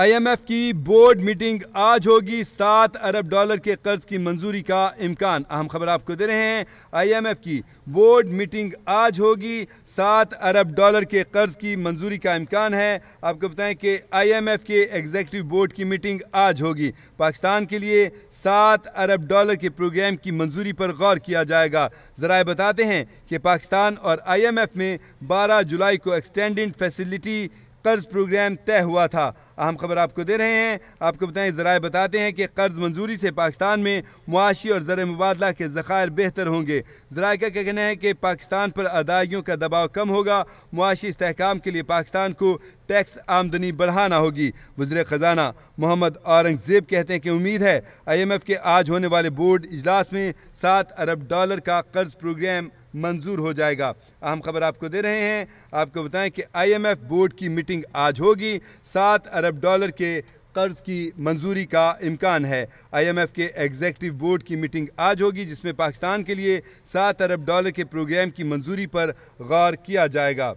IMF की board meeting आज होगी सात अरब डॉलर के कर्ज की मंजूरी का इम्कान अहम खबर आपको दे रहे हैं आईएमएफ की बोर्ड मीटिंग आज होगी सात अरब डॉलर के कर्ज की मंजूरी का इम्कान है आपको बताएं कि आईएमएफ के एग्जेक्टिव बोर्ड की मीटिंग आज होगी पाकिस्तान के लिए सात अरब डॉलर के प्रोग्राम की मंजूरी पर गौर किया जाएगा ज़रा बताते हैं कि पाकिस्तान और आई में बारह जुलाई को एक्सटेंडेड फैसिलिटी कर्ज़ प्रोग्राम तय हुआ था अहम खबर आपको दे रहे हैं आपको बताएं ज़रा बताते हैं कि कर्ज़ मंजूरी से पाकिस्तान में मुआशी और ज़र मुबादला के ज़ख़ायर बेहतर होंगे ज़रा का कहना है कि पाकिस्तान पर अदायों का दबाव कम होगा मुआशी इसकाम के लिए पाकिस्तान को टैक्स आमदनी बढ़ाना होगी वजर ख़जाना मोहम्मद औरंगज़ेब कहते हैं कि उम्मीद है आई एम एफ़ के आज होने वाले बोर्ड इजलास में सात अरब डॉलर का कर्ज़ प्रोग्राम मंजूर हो जाएगा अहम खबर आपको दे रहे हैं आपको बताएं कि आईएमएफ बोर्ड की मीटिंग आज होगी सात अरब डॉलर के कर्ज की मंजूरी का इम्कान है आईएमएफ के एग्जेक्टिव बोर्ड की मीटिंग आज होगी जिसमें पाकिस्तान के लिए सात अरब डॉलर के प्रोग्राम की मंजूरी पर गौर किया जाएगा